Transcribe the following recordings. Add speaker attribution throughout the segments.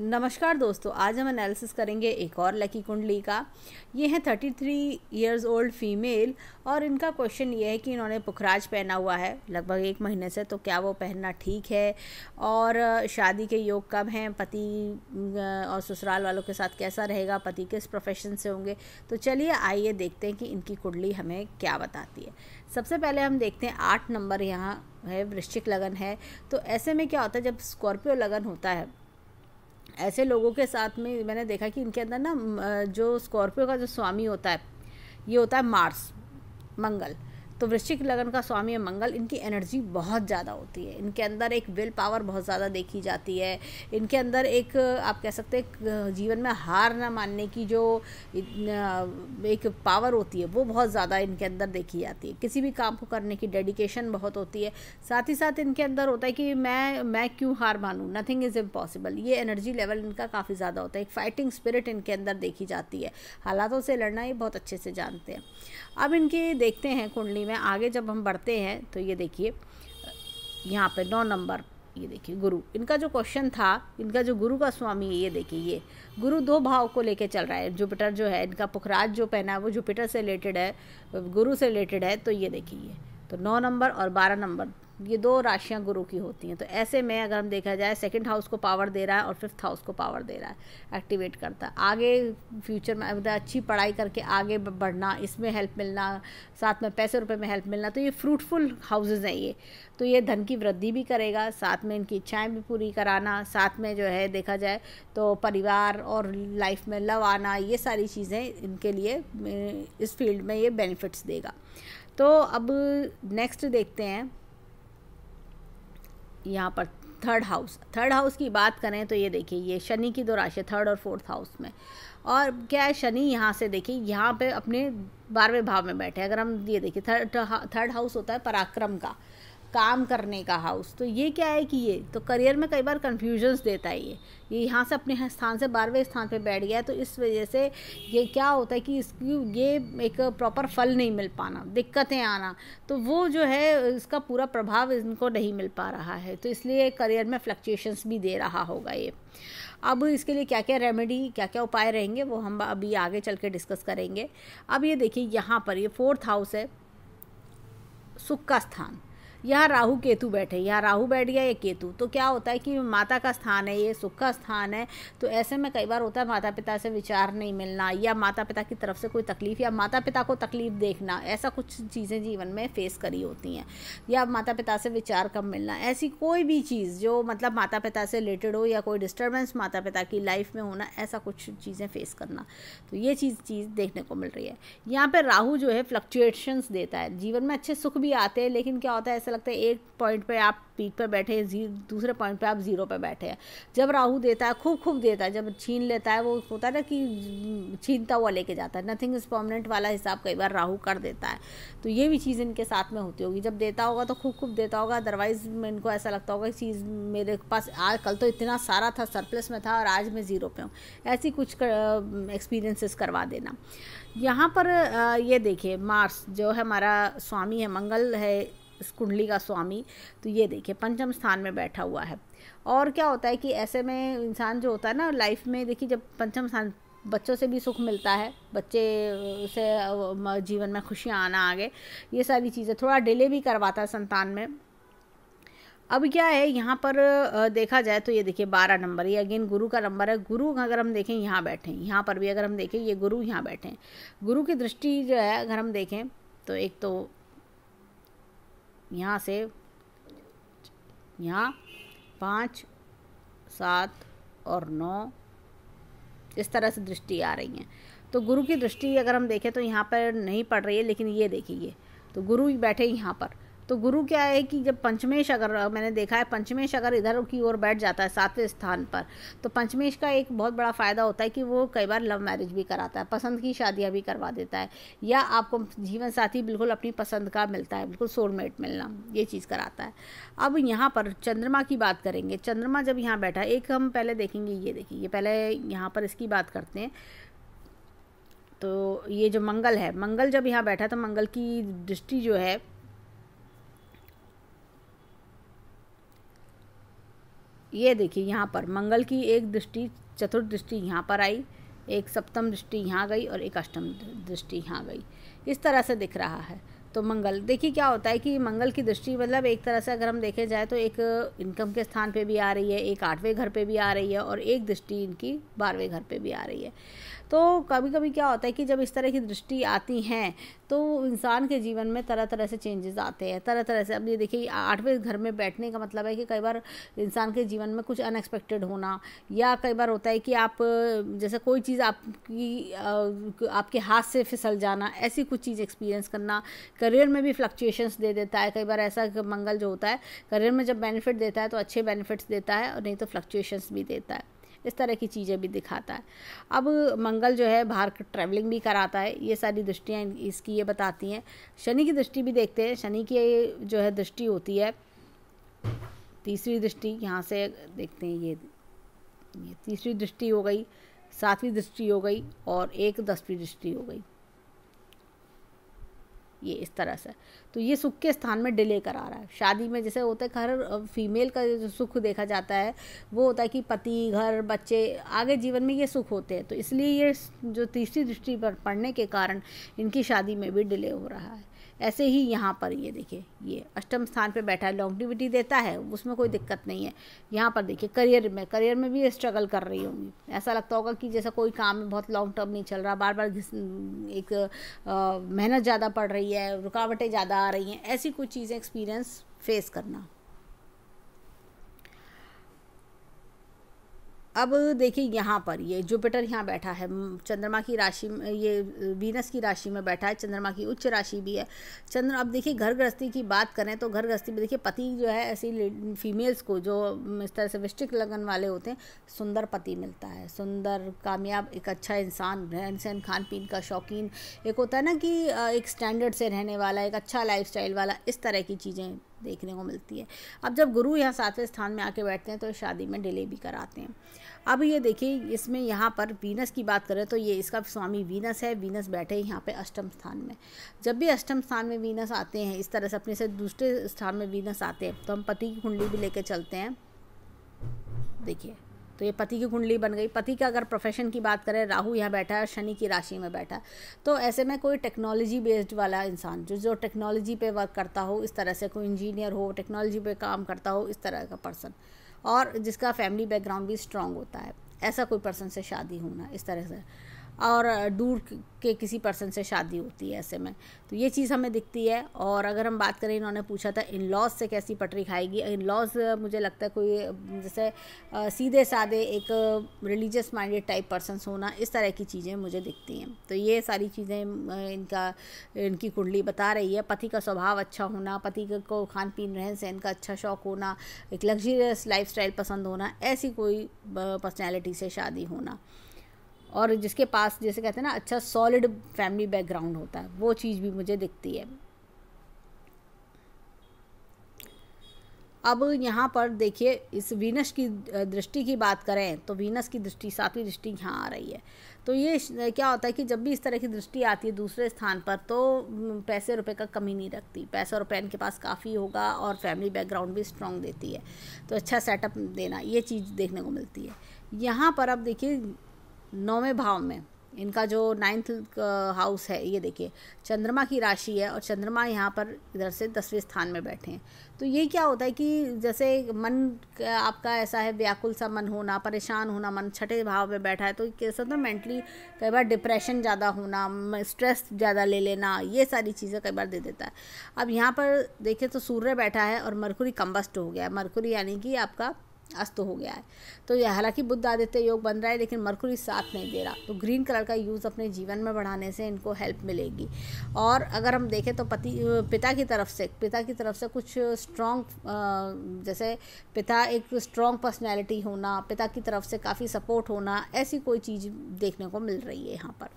Speaker 1: नमस्कार दोस्तों आज हम एनालिसिस करेंगे एक और लकी कुंडली का ये है thirty three years old female और इनका क्वेश्चन ये है कि इन्होंने पुखराज पहना हुआ है लगभग एक महीने से तो क्या वो पहनना ठीक है और शादी के योग कब हैं पति और ससुराल वालों के साथ कैसा रहेगा पति किस प्रोफेशन से होंगे तो चलिए आइए देखते हैं कि इनकी कुंडली हमें क्या बताती है सबसे पहले हम देखते हैं आठ नंबर यहाँ है वृश्चिक लगन है तो ऐसे में क्या होता है जब स्कॉर्पियो लगन होता है ऐसे लोगों के साथ में मैंने देखा कि इनके अंदर ना जो स्कॉर्पियो का जो स्वामी होता है ये होता है मार्स मंगल तो वृश्चिक लगन का स्वामी है मंगल इनकी एनर्जी बहुत ज़्यादा होती है इनके अंदर एक विल पावर बहुत ज़्यादा देखी जाती है इनके अंदर एक आप कह सकते हैं जीवन में हार ना मानने की जो एक पावर होती है वो बहुत ज़्यादा इनके अंदर देखी जाती है किसी भी काम को करने की डेडिकेशन बहुत होती है साथ ही साथ इनके अंदर होता है कि मैं मैं क्यों हार मानूँ नथिंग इज़ इम्पॉसिबल ये एनर्जी लेवल इनका काफ़ी ज़्यादा होता है एक फाइटिंग स्पिरिट इनके अंदर देखी जाती है हालातों से लड़ना ये बहुत अच्छे से जानते हैं अब इनके देखते हैं कुंडली में आगे जब हम बढ़ते हैं तो ये देखिए यहाँ पे नौ नंबर ये देखिए गुरु इनका जो क्वेश्चन था इनका जो गुरु का स्वामी है ये देखिए ये गुरु दो भाव को लेके चल रहा है जुपिटर जो है इनका पुखराज जो पहना है वो जुपिटर से रिलेटेड है गुरु से रिलेटेड है तो ये देखिए ये तो नौ नंबर और बारह नंबर ये दो राशियाँ गुरु की होती हैं तो ऐसे में अगर हम देखा जाए सेकंड हाउस को पावर दे रहा है और फिफ्थ हाउस को पावर दे रहा है एक्टिवेट करता है आगे फ्यूचर में अच्छी पढ़ाई करके आगे बढ़ना इसमें हेल्प मिलना साथ में पैसे रुपए में हेल्प मिलना तो ये फ्रूटफुल हाउसेज हैं ये तो ये धन की वृद्धि भी करेगा साथ में इनकी इच्छाएँ भी पूरी कराना साथ में जो है देखा जाए तो परिवार और लाइफ में लव आना ये सारी चीज़ें इनके लिए इस फील्ड में ये बेनिफिट्स देगा तो अब नेक्स्ट देखते हैं यहाँ पर थर्ड हाउस थर्ड हाउस की बात करें तो ये देखिए ये शनि की दो राशि थर्ड और फोर्थ हाउस में और क्या है शनि यहाँ से देखिए यहाँ पे अपने बारहवें भाव में बैठे अगर हम ये देखिए थर्ड थर्ड हाउस होता है पराक्रम का काम करने का हाउस तो ये क्या है कि ये तो करियर में कई बार कन्फ्यूजन्स देता है ये ये यहाँ से अपने स्थान से बारहवें स्थान पे बैठ गया है तो इस वजह से ये क्या होता है कि इसकी ये एक प्रॉपर फल नहीं मिल पाना दिक्कतें आना तो वो जो है इसका पूरा प्रभाव इनको नहीं मिल पा रहा है तो इसलिए करियर में फ्लक्चुएशंस भी दे रहा होगा ये अब इसके लिए क्या क्या रेमेडी क्या क्या उपाय रहेंगे वो हम अभी आगे चल के डिस्कस करेंगे अब ये देखिए यहाँ पर ये फोर्थ हाउस है सुख का स्थान यहाँ राहु केतु बैठे यहाँ राहु बैठ गया ये केतु तो क्या होता है कि माता का स्थान है ये सुख का स्थान है तो ऐसे में कई बार होता है माता पिता से विचार नहीं मिलना या माता पिता की तरफ से कोई तकलीफ़ या माता पिता को तकलीफ़ देखना ऐसा कुछ चीज़ें जीवन में फ़ेस करी होती हैं या माता पिता से विचार कम मिलना ऐसी कोई भी चीज़ जो मतलब माता पिता से रिलेटेड हो या कोई डिस्टर्बेंस माता पिता की लाइफ में होना ऐसा कुछ चीज़ें फेस करना तो ये चीज़ चीज़ देखने को मिल रही है यहाँ पर राहू जो है फ्लक्चुएशंस देता है जीवन में अच्छे सुख भी आते हैं लेकिन क्या होता है ऐसा लगता है एक पॉइंट पे आप पीक पे बैठे दूसरे पॉइंट पे आप ज़ीरो पे बैठे हैं जब राहु देता है खूब खूब देता है जब छीन लेता है वो होता है ना कि छीनता हुआ लेके जाता है नथिंग इज परमानेंट वाला हिसाब कई बार राहु कर देता है तो ये भी चीज़ इनके साथ में होती होगी जब देता होगा तो खूब खूब देता होगा अदरवाइज़ में इनको ऐसा लगता होगा कि चीज़ मेरे पास आज कल तो इतना सारा था सरप्लस में था और आज मैं ज़ीरो पे हूँ ऐसी कुछ एक्सपीरियंसेस करवा देना यहाँ पर ये देखिए मार्स जो है हमारा स्वामी है मंगल है इस कुंडली का स्वामी तो ये देखिए पंचम स्थान में बैठा हुआ है और क्या होता है कि ऐसे में इंसान जो होता है ना लाइफ में देखिए जब पंचम स्थान बच्चों से भी सुख मिलता है बच्चे से जीवन में खुशियाँ आना आगे ये सारी चीज़ें थोड़ा डिले भी करवाता है संतान में अब क्या है यहाँ पर देखा जाए तो ये देखिए बारह नंबर ये अगेन गुरु का नंबर है गुरु अगर हम देखें यहाँ बैठे यहाँ पर भी अगर हम देखें ये गुरु यहाँ बैठे गुरु की दृष्टि जो है अगर हम देखें तो एक तो यहाँ से यहाँ पाँच सात और नौ इस तरह से दृष्टि आ रही है तो गुरु की दृष्टि अगर हम देखें तो यहाँ पर नहीं पड़ रही है लेकिन ये देखिए तो गुरु बैठे यहाँ पर तो गुरु क्या है कि जब पंचमेश अगर मैंने देखा है पंचमेश अगर इधर की ओर बैठ जाता है सातवें स्थान पर तो पंचमेश का एक बहुत बड़ा फ़ायदा होता है कि वो कई बार लव मैरिज भी कराता है पसंद की शादियाँ भी करवा देता है या आपको जीवन साथी बिल्कुल अपनी पसंद का मिलता है बिल्कुल सोलमेट मिलना ये चीज़ कराता है अब यहाँ पर चंद्रमा की बात करेंगे चंद्रमा जब यहाँ बैठा है एक हम पहले देखेंगे ये देखिए ये पहले यहाँ पर इसकी बात करते हैं तो ये जो मंगल है मंगल जब यहाँ बैठा है तो मंगल की दृष्टि जो है ये देखिए यहाँ पर मंगल की एक दृष्टि चतुर्थ दृष्टि यहाँ पर आई एक सप्तम दृष्टि यहाँ गई और एक अष्टम दृष्टि यहाँ गई इस तरह से दिख रहा है तो मंगल देखिए क्या होता है कि मंगल की दृष्टि मतलब एक तरह से अगर हम देखे जाए तो एक इनकम के स्थान पे भी आ रही है एक आठवें घर पे भी आ रही है और एक दृष्टि इनकी बारहवें घर पे भी आ रही है तो कभी कभी क्या होता है कि जब इस तरह की दृष्टि आती हैं तो इंसान के जीवन में तरह तरह से चेंजेस आते हैं तरह तरह से अब ये देखिए आठवें घर में बैठने का मतलब है कि कई बार इंसान के जीवन में कुछ अनएक्सपेक्टेड होना या कई बार होता है कि आप जैसे कोई चीज़ आपकी आपके हाथ से फिसल जाना ऐसी कुछ चीज़ एक्सपीरियंस करना करियर में भी फ्लक्चुएशंस दे देता है कई बार ऐसा मंगल जो होता है करियर में जब बेनिफिट देता है तो अच्छे बेनिफिट्स देता है और नहीं तो फ्लक्चुएशंस भी देता है इस तरह की चीज़ें भी दिखाता है अब मंगल जो है बाहर ट्रैवलिंग भी कराता है ये सारी दृष्टियाँ इसकी ये बताती हैं शनि की दृष्टि भी देखते हैं शनि की जो है दृष्टि होती है तीसरी दृष्टि यहाँ से देखते हैं ये ये तीसरी दृष्टि हो गई सातवीं दृष्टि हो गई और एक दसवीं दृष्टि हो गई ये इस तरह से तो ये सुख के स्थान में डिले करा रहा है शादी में जैसे होता है हर फीमेल का जो सुख देखा जाता है वो होता है कि पति घर बच्चे आगे जीवन में ये सुख होते हैं तो इसलिए ये जो तीसरी दृष्टि पर पढ़ने के कारण इनकी शादी में भी डिले हो रहा है ऐसे ही यहाँ पर ये देखिए ये अष्टम स्थान पे बैठा है लॉन्गटिविटी देता है उसमें कोई दिक्कत नहीं है यहाँ पर देखिए करियर में करियर में भी स्ट्रगल कर रही होंगी ऐसा लगता होगा कि जैसा कोई काम में बहुत लॉन्ग टर्म नहीं चल रहा बार बार एक मेहनत ज़्यादा पड़ रही है रुकावटें ज़्यादा आ रही हैं ऐसी कुछ चीज़ें एक्सपीरियंस फेस करना अब देखिए यहाँ पर ये जुपिटर यहाँ बैठा है चंद्रमा की राशि में ये वीनस की राशि में बैठा है चंद्रमा की उच्च राशि भी है चंद्र अब देखिए घर गृहस्थी की बात करें तो घर गृहस्थी में देखिए पति जो है ऐसी फीमेल्स को जो इस तरह से वृष्टिक लगन वाले होते हैं सुंदर पति मिलता है सुंदर कामयाब एक अच्छा इंसान रहन सहन खान पीन का शौकीन एक होता है ना कि एक स्टैंडर्ड से रहने वाला एक अच्छा लाइफ वाला इस तरह की चीज़ें देखने को मिलती है अब जब गुरु यहाँ सातवें स्थान में आके बैठते हैं तो शादी में डिले भी कराते हैं अब ये देखिए इसमें यहाँ पर वीनस की बात करें तो ये इसका स्वामी वीनस है वीनस बैठे यहाँ पे अष्टम स्थान में जब भी अष्टम स्थान में वीनस आते हैं इस तरह से अपने से दूसरे स्थान में वीनस आते हैं तो हम पति की कुंडली भी लेके चलते हैं देखिए तो ये पति की कुंडली बन गई पति का अगर प्रोफेशन की बात करें राहु यहाँ बैठा है शनि की राशि में बैठा तो ऐसे में कोई टेक्नोलॉजी बेस्ड वाला इंसान जो जो टेक्नोलॉजी पे वर्क करता हो इस तरह से कोई इंजीनियर हो टेक्नोलॉजी पे काम करता हो इस तरह का पर्सन और जिसका फैमिली बैकग्राउंड भी स्ट्रांग होता है ऐसा कोई पर्सन से शादी होना इस तरह से और दूर के किसी पर्सन से शादी होती है ऐसे में तो ये चीज़ हमें दिखती है और अगर हम बात करें इन्होंने पूछा था इन लॉज से कैसी पटरी खाएगी इन लॉज मुझे लगता है कोई जैसे सीधे साधे एक रिलीजियस माइंडेड टाइप पर्सन होना इस तरह की चीज़ें मुझे दिखती हैं तो ये सारी चीज़ें इनका इनकी कुंडली बता रही है पति का स्वभाव अच्छा होना पति को खान पीन रहन सहन का अच्छा शौक होना एक लग्जरियस लाइफ पसंद होना ऐसी कोई पर्सनैलिटी से शादी होना और जिसके पास जैसे कहते हैं ना अच्छा सॉलिड फैमिली बैकग्राउंड होता है वो चीज़ भी मुझे दिखती है अब यहाँ पर देखिए इस वीनस की दृष्टि की बात करें तो वीनस की दृष्टि सातवीं दृष्टि यहाँ आ रही है तो ये क्या होता है कि जब भी इस तरह की दृष्टि आती है दूसरे स्थान पर तो पैसे रुपए का कमी नहीं रखती पैसा रुपए इनके पास काफ़ी होगा और फैमिली बैकग्राउंड भी स्ट्रॉन्ग देती है तो अच्छा सेटअप देना ये चीज़ देखने को मिलती है यहाँ पर अब देखिए नौवें भाव में इनका जो नाइन्थ हाउस uh, है ये देखिए चंद्रमा की राशि है और चंद्रमा यहाँ पर इधर से दसवें स्थान में बैठे हैं तो ये क्या होता है कि जैसे मन uh, आपका ऐसा है व्याकुल सा मन होना परेशान होना मन छठे भाव में बैठा है तो कैसा होता है मेंटली कई बार डिप्रेशन ज़्यादा होना स्ट्रेस ज़्यादा ले लेना ये सारी चीज़ें कई बार दे देता है अब यहाँ पर देखिए तो सूर्य बैठा है और मरकुरी कम्बस्ट हो गया मरकुरी यानी कि आपका अस्त हो गया है तो यह हालांकि बुद्ध आदित्य योग बन रहा है लेकिन मरकुरी साथ नहीं दे रहा तो ग्रीन कलर का यूज़ अपने जीवन में बढ़ाने से इनको हेल्प मिलेगी और अगर हम देखें तो पति पिता की तरफ से पिता की तरफ से कुछ स्ट्रॉन्ग जैसे पिता एक स्ट्रॉन्ग पर्सनैलिटी होना पिता की तरफ से काफ़ी सपोर्ट होना ऐसी कोई चीज़ देखने को मिल रही है यहाँ पर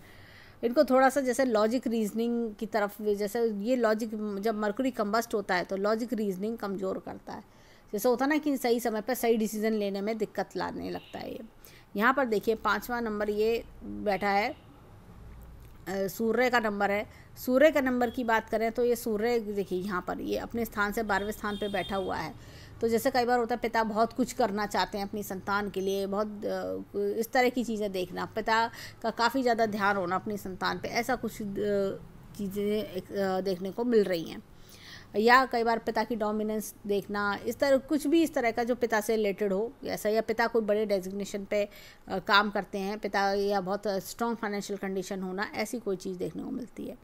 Speaker 1: इनको थोड़ा सा जैसे लॉजिक रीजनिंग की तरफ जैसे ये लॉजिक जब मरकुरी कम्बस्ट होता है तो लॉजिक रीजनिंग कमज़ोर करता है जैसे होता ना कि सही समय पर सही डिसीज़न लेने में दिक्कत लाने लगता है ये यहाँ पर देखिए पाँचवा नंबर ये बैठा है सूर्य का नंबर है सूर्य का नंबर की बात करें तो ये सूर्य देखिए यहाँ पर ये अपने स्थान से बारहवें स्थान पे बैठा हुआ है तो जैसे कई बार होता है पिता बहुत कुछ करना चाहते हैं अपनी संतान के लिए बहुत इस तरह की चीज़ें देखना पिता का काफ़ी ज़्यादा ध्यान होना अपनी संतान पे ऐसा कुछ चीज़ें देखने को मिल रही हैं या कई बार पिता की डोमिनेंस देखना इस तरह कुछ भी इस तरह का जो पिता से रिलेटेड हो ऐसा या पिता कोई बड़े डेजिग्नेशन पे काम करते हैं पिता या बहुत स्ट्रॉन्ग फाइनेंशियल कंडीशन होना ऐसी कोई चीज़ देखने को मिलती है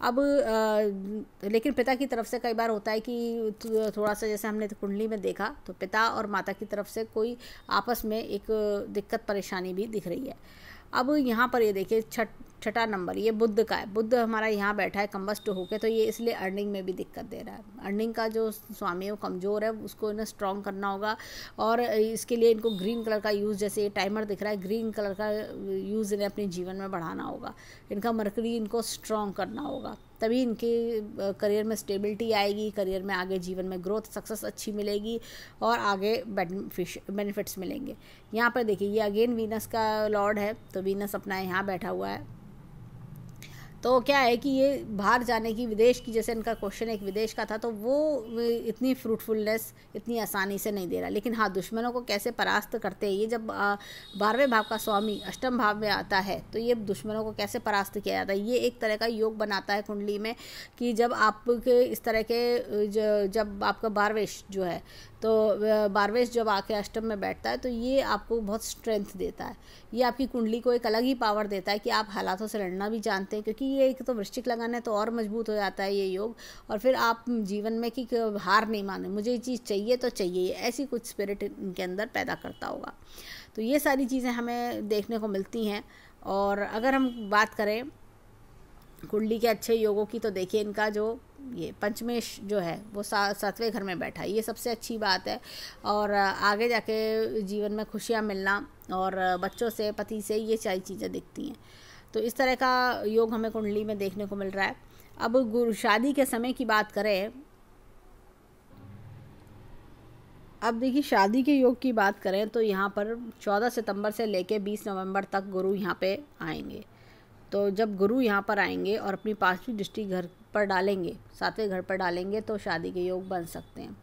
Speaker 1: अब आ, लेकिन पिता की तरफ से कई बार होता है कि तो, थोड़ा सा जैसे हमने कुंडली में देखा तो पिता और माता की तरफ से कोई आपस में एक दिक्कत परेशानी भी दिख रही है अब यहाँ पर ये देखिए छठ छठा नंबर ये बुद्ध का है बुद्ध हमारा यहाँ बैठा है कम्बस्ट होके तो ये इसलिए अर्निंग में भी दिक्कत दे रहा है अर्निंग का जो स्वामी है वो कमज़ोर है उसको इन्हें स्ट्रॉन्ग करना होगा और इसके लिए इनको ग्रीन कलर का यूज़ जैसे ये टाइमर दिख रहा है ग्रीन कलर का यूज़ इन्हें अपने जीवन में बढ़ाना होगा इनका मरकरी इनको स्ट्रॉन्ग करना होगा तभी इनके करियर में स्टेबिलिटी आएगी करियर में आगे जीवन में ग्रोथ सक्सेस अच्छी मिलेगी और आगे बेनिफिश बेनिफिट्स मिलेंगे यहाँ पर देखिए ये अगेन वीनस का लॉर्ड है तो वीनस अपना यहाँ बैठा हुआ है तो क्या है कि ये बाहर जाने की विदेश की जैसे इनका क्वेश्चन एक विदेश का था तो वो इतनी फ्रूटफुलनेस इतनी आसानी से नहीं दे रहा लेकिन हाँ दुश्मनों को कैसे परास्त करते हैं ये जब बारहवें भाव का स्वामी अष्टम भाव में आता है तो ये दुश्मनों को कैसे परास्त किया जाता है ये एक तरह का योग बनाता है कुंडली में कि जब आपके इस तरह के जब आपका बारहवें जो है तो बारहवें जब आके अष्टम में बैठता है तो ये आपको बहुत स्ट्रेंथ देता है ये आपकी कुंडली को एक अलग ही पावर देता है कि आप हालातों से लड़ना भी जानते हैं क्योंकि ये एक तो वृश्चिक लगाना है तो और मजबूत हो जाता है ये योग और फिर आप जीवन में कि हार नहीं माने मुझे ये चीज़ चाहिए तो चाहिए ऐसी कुछ स्पिरिट इनके अंदर पैदा करता होगा तो ये सारी चीज़ें हमें देखने को मिलती हैं और अगर हम बात करें कुंडली के अच्छे योगों की तो देखिए इनका जो ये पंचमेश जो है वो सातवें घर में बैठा है ये सबसे अच्छी बात है और आगे जाके जीवन में खुशियाँ मिलना और बच्चों से पति से ये सारी चीज़ें दिखती हैं तो इस तरह का योग हमें कुंडली में देखने को मिल रहा है अब गुरु शादी के समय की बात करें अब देखिए शादी के योग की बात करें तो यहाँ पर 14 सितंबर से लेकर 20 नवंबर तक गुरु यहाँ पे आएंगे तो जब गुरु यहाँ पर आएंगे और अपनी पांचवी दृष्टि घर पर डालेंगे सातवें घर पर डालेंगे तो शादी के योग बन सकते हैं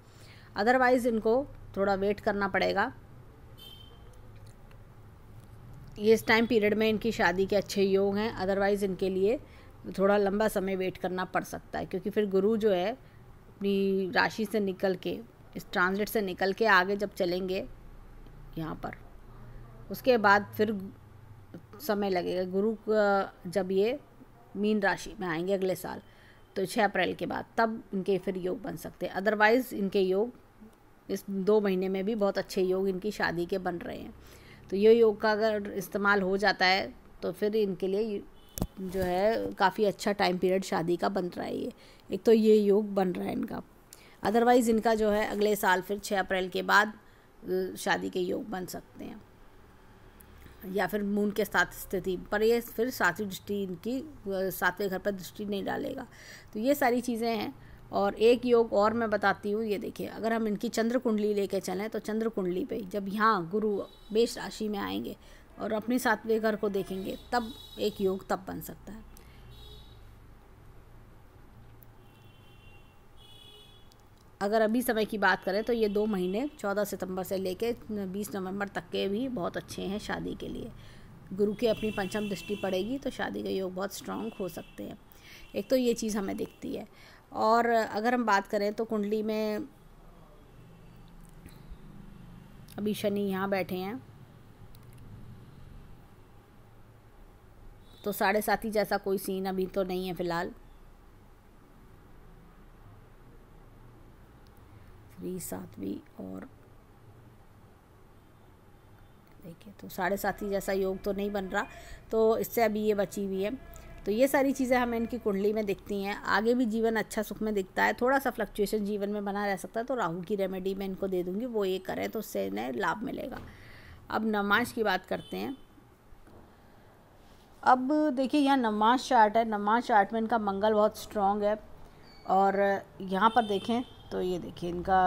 Speaker 1: अदरवाइज़ इनको थोड़ा वेट करना पड़ेगा ये इस टाइम पीरियड में इनकी शादी के अच्छे योग हैं अदरवाइज़ इनके लिए थोड़ा लंबा समय वेट करना पड़ सकता है क्योंकि फिर गुरु जो है अपनी राशि से निकल के इस ट्रांसलेट से निकल के आगे जब चलेंगे यहाँ पर उसके बाद फिर समय लगेगा गुरु जब ये मीन राशि में आएंगे अगले साल तो छः अप्रैल के बाद तब इनके फिर योग बन सकते हैं अदरवाइज़ इनके योग इस दो महीने में भी बहुत अच्छे योग इनकी शादी के बन रहे हैं तो ये योग का अगर इस्तेमाल हो जाता है तो फिर इनके लिए जो है काफ़ी अच्छा टाइम पीरियड शादी का बन रहा है ये एक तो ये योग बन रहा है इनका अदरवाइज़ इनका जो है अगले साल फिर छः अप्रैल के बाद शादी के योग बन सकते हैं या फिर मून के साथ स्थिति पर ये फिर सातवीं दृष्टि इनकी सातवें घर पर दृष्टि नहीं डालेगा तो ये सारी चीज़ें हैं और एक योग और मैं बताती हूँ ये देखिए अगर हम इनकी चंद्र कुंडली लेके चलें तो चंद्र कुंडली पे जब यहाँ गुरु मेष राशि में आएंगे और अपने सातवें घर को देखेंगे तब एक योग तब बन सकता है अगर अभी समय की बात करें तो ये दो महीने चौदह सितंबर से लेके बीस नवंबर तक के भी बहुत अच्छे हैं शादी के लिए गुरु की अपनी पंचम दृष्टि पड़ेगी तो शादी के योग बहुत स्ट्रांग हो सकते हैं एक तो ये चीज़ हमें दिखती है और अगर हम बात करें तो कुंडली में अभी शनि यहाँ बैठे हैं तो साढ़े ही जैसा कोई सीन अभी तो नहीं है फ़िलहाल आठवीं सातवीं और देखिए तो साढ़े साथी जैसा योग तो नहीं बन रहा तो इससे अभी ये बची हुई है तो ये सारी चीज़ें हमें इनकी कुंडली में दिखती हैं आगे भी जीवन अच्छा सुख में दिखता है थोड़ा सा फ्लक्चुएशन जीवन में बना रह सकता है तो राहु की रेमेडी मैं इनको दे दूँगी वो ये करें तो उससे इन्हें लाभ मिलेगा अब नमाज की बात करते हैं अब देखिए यहाँ नमाज चार्ट है नमाज चार्ट में इनका मंगल बहुत स्ट्रॉन्ग है और यहाँ पर देखें तो ये देखिए इनका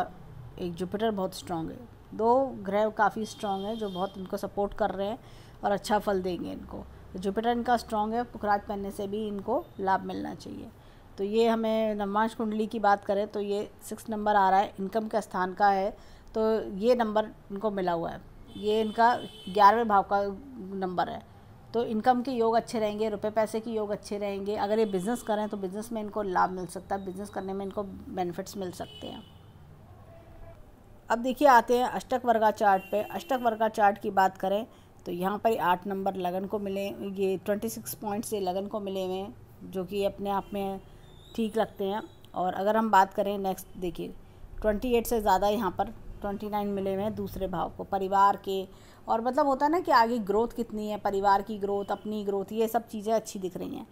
Speaker 1: एक जुपिटर बहुत स्ट्रांग है दो ग्रह काफ़ी स्ट्रॉन्ग है जो बहुत इनको सपोर्ट कर रहे हैं और अच्छा फल देंगे इनको तो जुपिटर इनका स्ट्रॉन्ग है पुखराज पहनने से भी इनको लाभ मिलना चाहिए तो ये हमें नवमांश कुंडली की बात करें तो ये सिक्स नंबर आ रहा है इनकम के स्थान का है तो ये नंबर इनको मिला हुआ है ये इनका ग्यारहवें भाव का नंबर है तो इनकम के योग अच्छे रहेंगे रुपए पैसे के योग अच्छे रहेंगे अगर ये बिज़नेस करें तो बिज़नेस में इनको लाभ मिल सकता है बिज़नेस करने में इनको बेनिफिट्स मिल सकते हैं अब देखिए आते हैं अष्टक वर्गा चार्ट पे अष्टक वर्गा चार्ट की बात करें तो यहाँ पर आठ नंबर लगन को मिले ये ट्वेंटी सिक्स पॉइंट्स ये लगन को मिले हुए जो कि अपने आप में ठीक लगते हैं और अगर हम बात करें नेक्स्ट देखिए ट्वेंटी एट से ज़्यादा यहाँ पर ट्वेंटी नाइन मिले हुए हैं दूसरे भाव को परिवार के और मतलब होता है ना कि आगे ग्रोथ कितनी है परिवार की ग्रोथ अपनी ग्रोथ ये सब चीज़ें अच्छी दिख रही हैं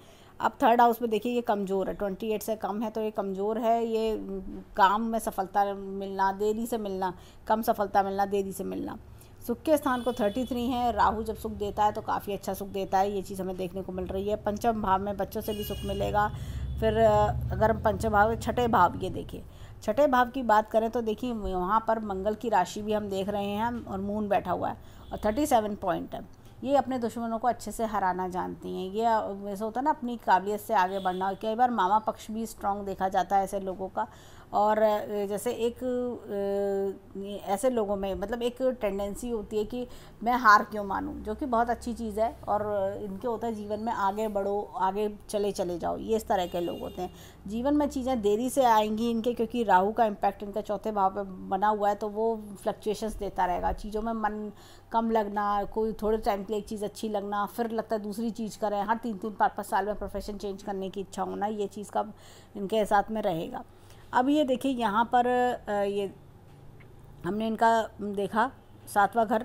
Speaker 1: अब थर्ड हाउस में देखिए ये कमज़ोर है ट्वेंटी एट से कम है तो ये कमज़ोर है ये काम में सफलता मिलना देरी से मिलना कम सफलता मिलना देरी से मिलना सुख के स्थान को थर्टी थ्री है राहु जब सुख देता है तो काफ़ी अच्छा सुख देता है ये चीज़ हमें देखने को मिल रही है पंचम भाव में बच्चों से भी सुख मिलेगा फिर अगर हम पंचम भाव छठे भाव ये देखें छठे भाव की बात करें तो देखिए वहाँ पर मंगल की राशि भी हम देख रहे हैं और मून बैठा हुआ है और थर्टी सेवन पॉइंट है ये अपने दुश्मनों को अच्छे से हराना जानती हैं ये वैसे होता है ना अपनी काबिलियत से आगे बढ़ना और कई बार मामा पक्ष भी स्ट्रांग देखा जाता है ऐसे लोगों का और जैसे एक ऐसे लोगों में मतलब एक टेंडेंसी होती है कि मैं हार क्यों मानूं जो कि बहुत अच्छी चीज़ है और इनके होता है जीवन में आगे बढ़ो आगे चले चले जाओ ये इस तरह के लोग होते हैं जीवन में चीज़ें देरी से आएंगी इनके क्योंकि राहु का इम्पैक्ट इनका चौथे भाव पर बना हुआ है तो वो फ्लक्चुएशंस देता रहेगा चीज़ों में मन कम लगना कोई थोड़े टाइम के लिए एक चीज़ अच्छी लगना फिर लगता है दूसरी चीज़ करें हर तीन तीन पाँच पाँच साल में प्रोफेशन चेंज करने की इच्छा होना ये चीज़ का इनके साथ में रहेगा अब ये देखिए यहाँ पर ये हमने इनका देखा सातवा घर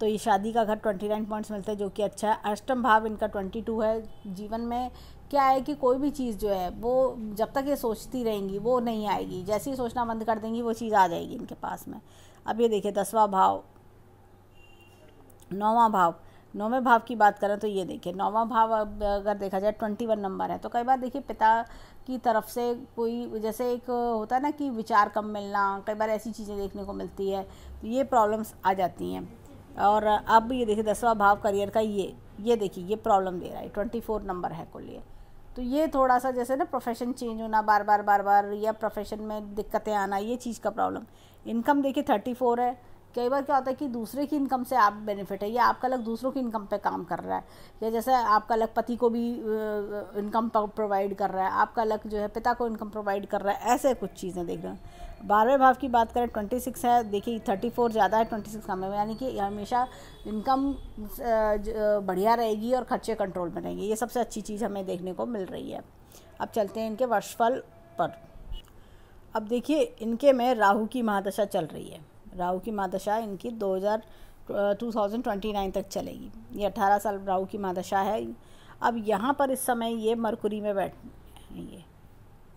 Speaker 1: तो ये शादी का घर ट्वेंटी नाइन पॉइंट्स मिलते हैं जो कि अच्छा है अष्टम भाव इनका ट्वेंटी टू है जीवन में क्या है कि कोई भी चीज़ जो है वो जब तक ये सोचती रहेंगी वो नहीं आएगी जैसे ही सोचना बंद कर देंगी वो चीज़ आ जाएगी इनके पास में अब ये देखिए दसवा भाव नौवा भाव नौवें भाव की बात करें तो ये देखिए नौवा भाव अगर देखा जाए ट्वेंटी वन नंबर है तो कई बार देखिए पिता की तरफ से कोई जैसे एक होता है ना कि विचार कम मिलना कई बार ऐसी चीज़ें देखने को मिलती है तो ये प्रॉब्लम्स आ जाती हैं और अब ये देखिए दसवा भाव करियर का ये ये देखिए ये प्रॉब्लम दे रहा है ट्वेंटी फोर नंबर है को लिए तो ये थोड़ा सा जैसे ना प्रोफेशन चेंज होना बार बार बार बार या प्रोफेशन में दिक्कतें आना ये चीज़ का प्रॉब्लम इनकम देखिए थर्टी फोर है कई बार क्या होता है कि दूसरे की इनकम से आप बेनिफिट है या आपका अलग दूसरों की इनकम पे काम कर रहा है या जैसे आपका अलग पति को भी इनकम प्रोवाइड कर रहा है आपका अलग जो है पिता को इनकम प्रोवाइड कर रहा है ऐसे कुछ चीज़ें देख रहे हैं बारहवें भाव की बात करें ट्वेंटी सिक्स है देखिए थर्टी फोर ज़्यादा है ट्वेंटी सिक्स कम है यानी कि हमेशा इनकम बढ़िया रहेगी और खर्चे कंट्रोल में रहेंगे ये सबसे अच्छी चीज़ हमें देखने को मिल रही है अब चलते हैं इनके वर्षफल पर अब देखिए इनके में राहु की महादशा चल रही है राहु की मादशा इनकी 2000 2029 तक चलेगी ये 18 साल राहु की मादशा है अब यहाँ पर इस समय ये मरकुरी में बैठ ये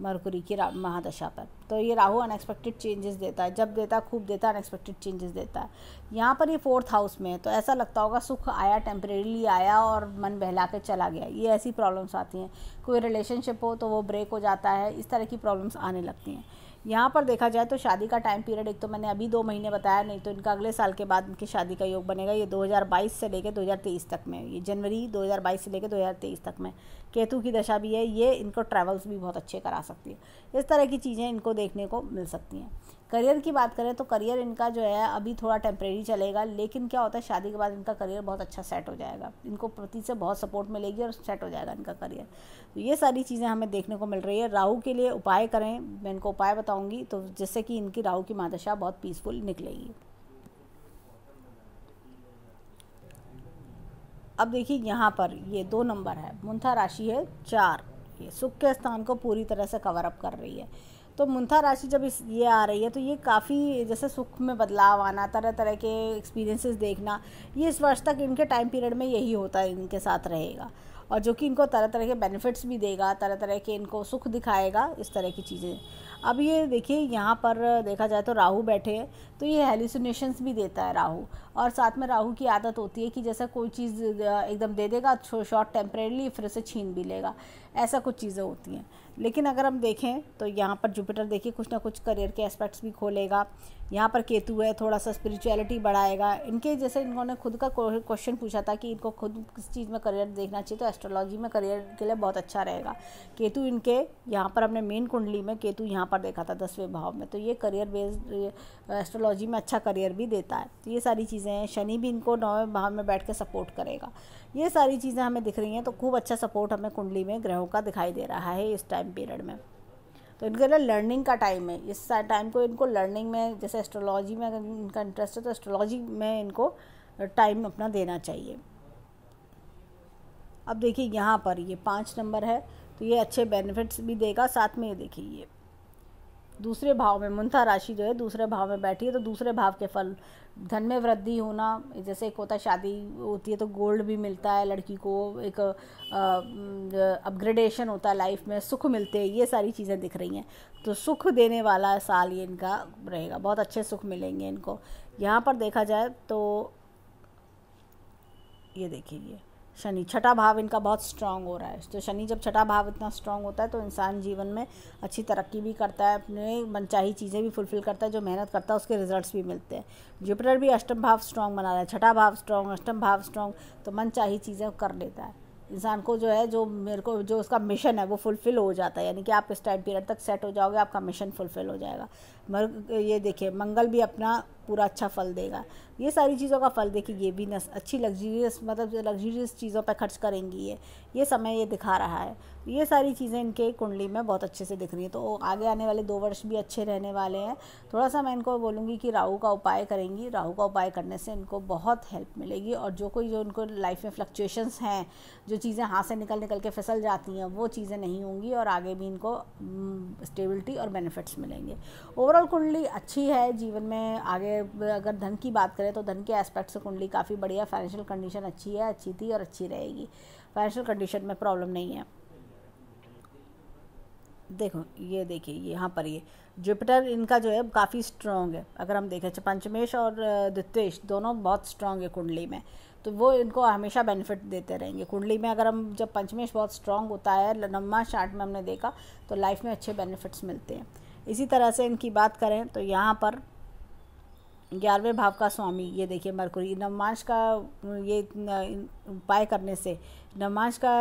Speaker 1: मरकुरी की महादशा पर तो ये राहु अनएक्सपेक्टेड चेंजेस देता है जब देता है खूब देता है अनएक्सपेक्टेड चेंजेस देता है यहाँ पर ये फोर्थ हाउस में है तो ऐसा लगता होगा सुख आया टेम्परेली आया और मन बहला के चला गया ये ऐसी प्रॉब्लम्स आती हैं कोई रिलेशनशिप हो तो वो ब्रेक हो जाता है इस तरह की प्रॉब्लम्स आने लगती हैं यहाँ पर देखा जाए तो शादी का टाइम पीरियड एक तो मैंने अभी दो महीने बताया नहीं तो इनका अगले साल के बाद इनकी शादी का योग बनेगा ये 2022 से लेकर 2023 तक में ये जनवरी 2022 से लेकर 2023 तक में केतु की दशा भी है ये इनको ट्रैवल्स भी बहुत अच्छे करा सकती है इस तरह की चीज़ें इनको देखने को मिल सकती हैं करियर की बात करें तो करियर इनका जो है अभी थोड़ा टेम्परेरी चलेगा लेकिन क्या होता है शादी के बाद इनका करियर बहुत अच्छा सेट हो जाएगा इनको प्रति से बहुत सपोर्ट मिलेगी और सेट हो जाएगा इनका करियर तो ये सारी चीज़ें हमें देखने को मिल रही है राहू के लिए उपाय करें मैं इनको उपाय बताऊँगी तो जिससे कि इनकी राहू की मादशा बहुत पीसफुल निकलेगी अब देखिए यहाँ पर ये दो नंबर है मुंथा राशि है चार ये सुख के स्थान को पूरी तरह से कवर अप कर रही है तो मुंथा राशि जब इस ये आ रही है तो ये काफ़ी जैसे सुख में बदलाव आना तरह तरह के एक्सपीरियंसेस देखना ये इस वर्ष तक इनके टाइम पीरियड में यही होता है इनके साथ रहेगा और जो कि इनको तरह तरह के बेनिफिट्स भी देगा तरह तरह के इनको सुख दिखाएगा इस तरह की चीज़ें अब ये देखिए यहाँ पर देखा जाए तो राहु बैठे हैं तो ये हेलुसिनेशंस भी देता है राहु और साथ में राहु की आदत होती है कि जैसा कोई चीज़ एकदम दे देगा शॉर्ट तो टेम्परेली फिर उसे छीन भी लेगा ऐसा कुछ चीज़ें होती हैं लेकिन अगर हम देखें तो यहाँ पर जुपिटर देखिए कुछ ना कुछ करियर के एस्पेक्ट्स भी खोलेगा यहाँ पर केतु है थोड़ा सा स्पिरिचुअलिटी बढ़ाएगा इनके जैसे इन्होंने खुद का क्वेश्चन पूछा था कि इनको खुद किस चीज़ में करियर देखना चाहिए तो एस्ट्रोलॉजी में करियर के लिए बहुत अच्छा रहेगा केतु इनके यहाँ पर अपने मेन कुंडली में केतु यहाँ पर देखा था दसवें भाव में तो ये करियर बेस्ड एस्ट्रोलॉजी में अच्छा करियर भी देता है तो ये सारी चीज़ें हैं शनि भी इनको नौवें भाव में बैठ के सपोर्ट करेगा ये सारी चीज़ें हमें दिख रही हैं तो खूब अच्छा सपोर्ट हमें कुंडली में ग्रहों का दिखाई दे रहा है इस टाइम पीरियड में तो इनके लिए लर्निंग का टाइम है इस टाइम को इनको लर्निंग में जैसे एस्ट्रोलॉजी में अगर इनका इंटरेस्ट है तो एस्ट्रोलॉजी में इनको टाइम अपना देना चाहिए अब देखिए यहाँ पर ये पाँच नंबर है तो ये अच्छे बेनिफिट्स भी देगा साथ में ये देखिए ये दूसरे भाव में मुंथा राशि जो है दूसरे भाव में बैठी है तो दूसरे भाव के फल धन में वृद्धि होना जैसे एक होता है शादी होती है तो गोल्ड भी मिलता है लड़की को एक अपग्रेडेशन होता है लाइफ में सुख मिलते हैं ये सारी चीज़ें दिख रही हैं तो सुख देने वाला साल ये इनका रहेगा बहुत अच्छे सुख मिलेंगे इनको यहाँ पर देखा जाए तो ये देखिए शनि छठा भाव इनका बहुत स्ट्रांग हो रहा है तो शनि जब छठा भाव इतना स्ट्रांग होता है तो इंसान जीवन में अच्छी तरक्की भी करता है अपने मनचाही चीज़ें भी फुलफिल करता है जो मेहनत करता है उसके रिजल्ट्स भी मिलते हैं जुपिटर भी अष्टम भाव स्ट्रांग बना रहा है छठा भाव स्ट्रांग अष्टम भाव स्ट्रांग तो मनचाही चीज़ें कर लेता है इंसान को जो है जो मेरे को जो उसका मिशन है वो फुलफ़िल हो जाता है यानी कि आप इस टाइम पीरियड तक सेट हो जाओगे आपका मिशन फुलफ़िल हो जाएगा मर ये देखिए मंगल भी अपना पूरा अच्छा फल देगा ये सारी चीज़ों का फल देखिए ये भी नस अच्छी लग्जरियस मतलब लग्जरियस चीज़ों पर खर्च करेंगी ये ये समय ये दिखा रहा है ये सारी चीज़ें इनके कुंडली में बहुत अच्छे से दिख रही हैं तो आगे आने वाले दो वर्ष भी अच्छे रहने वाले हैं थोड़ा सा मैं इनको बोलूँगी कि राहु का उपाय करेंगी राहु का उपाय करने से इनको बहुत हेल्प मिलेगी और जो कोई जो इनको लाइफ में फ्लक्चुएशंस हैं जो चीज़ें हाथ से निकल निकल के फिसल जाती हैं वो चीज़ें नहीं होंगी और आगे भी इनको स्टेबिलिटी और बेनिफिट्स मिलेंगे ओवरऑल कुंडली अच्छी है जीवन में आगे अगर धन की बात करें करें तो धन के एस्पेक्ट से कुंडली काफ़ी बढ़िया फाइनेंशियल कंडीशन अच्छी है अच्छी थी और अच्छी रहेगी फाइनेंशियल कंडीशन में प्रॉब्लम नहीं है देखो ये देखिए यहाँ पर ये जुपिटर इनका जो है काफ़ी स्ट्रॉन्ग है अगर हम देखें अच्छा, पंचमेश और द्वितेश दोनों बहुत स्ट्रॉन्ग है कुंडली में तो वो इनको हमेशा बेनिफिट देते रहेंगे कुंडली में अगर हम जब पंचमेश बहुत स्ट्रॉन्ग होता है लम्बा शार्ट में हमने देखा तो लाइफ में अच्छे बेनिफिट्स मिलते हैं इसी तरह से इनकी बात करें तो यहाँ पर ग्यारहवें भाव का स्वामी ये देखिए मरकुरी नवमांश का ये उपाय करने से नवमांश का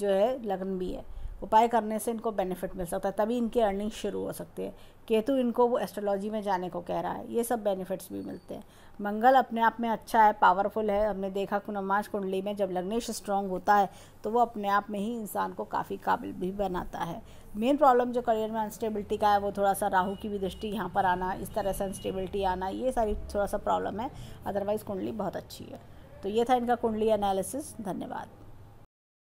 Speaker 1: जो है लग्न भी है उपाय करने से इनको बेनिफिट मिल सकता है तभी इनकी अर्निंग शुरू हो सकती है केतु इनको वो एस्ट्रोलॉजी में जाने को कह रहा है ये सब बेनिफिट्स भी मिलते हैं मंगल अपने आप में अच्छा है पावरफुल है हमने देखा कुनमाश कुंडली में जब लग्नेश स्ट्रॉन्ग होता है तो वो अपने आप में ही इंसान को काफ़ी काबिल भी बनाता है मेन प्रॉब्लम जो करियर में अनस्टेबिलिटी का है वो थोड़ा सा राहु की भी दृष्टि यहाँ पर आना इस तरह से अनस्टेबिलिटी आना ये सारी थोड़ा सा प्रॉब्लम है अदरवाइज़ कुंडली बहुत अच्छी है तो ये था इनका कुंडली एनालिसिस धन्यवाद